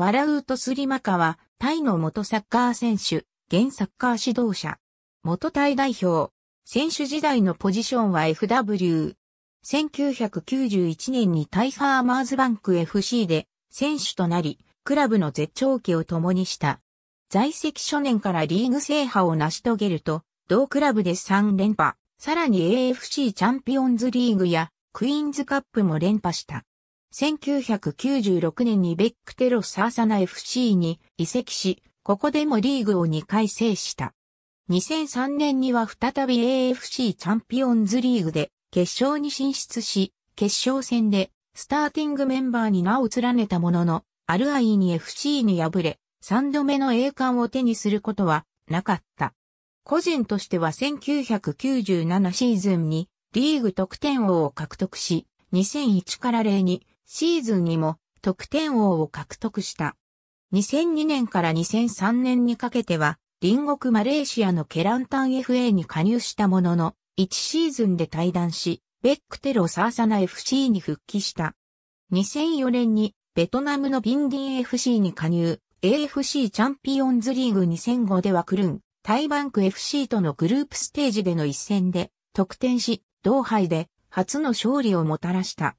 ワラウートスリマカは、タイの元サッカー選手、現サッカー指導者。元タイ代表。選手時代のポジションは FW。1991年にタイファーマーズバンク FC で選手となり、クラブの絶頂期を共にした。在籍初年からリーグ制覇を成し遂げると、同クラブで3連覇、さらに AFC チャンピオンズリーグやクイーンズカップも連覇した。1996年にベックテロスーサナ FC に移籍し、ここでもリーグを2回制した。2003年には再び AFC チャンピオンズリーグで決勝に進出し、決勝戦でスターティングメンバーに名を連ねたものの、アルアイに FC に敗れ、3度目の栄冠を手にすることはなかった。個人としては1997シーズンにリーグ得点王を獲得し、2001から0にシーズンにも得点王を獲得した。2002年から2003年にかけては、隣国マレーシアのケランタン FA に加入したものの、1シーズンで退団し、ベックテロサーサナ FC に復帰した。2004年にベトナムのビンディン FC に加入、AFC チャンピオンズリーグ2005ではクルン、タイバンク FC とのグループステージでの一戦で得点し、同杯で初の勝利をもたらした。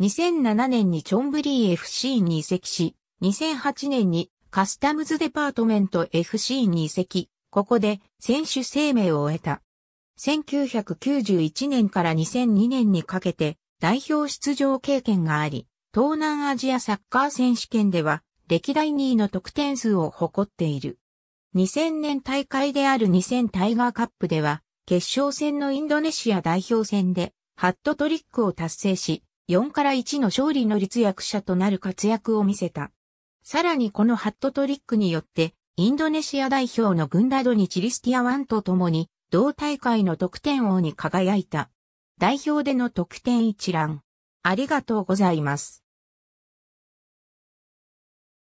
2007年にチョンブリー FC に移籍し、2008年にカスタムズデパートメント FC に移籍、ここで選手生命を得た。1991年から2002年にかけて代表出場経験があり、東南アジアサッカー選手権では歴代2位の得点数を誇っている。2000年大会である2000タイガーカップでは、決勝戦のインドネシア代表戦でハットトリックを達成し、4から1の勝利の立役者となる活躍を見せた。さらにこのハットトリックによって、インドネシア代表のグンラドニチリスティアワンと共に、同大会の得点王に輝いた。代表での得点一覧。ありがとうございます。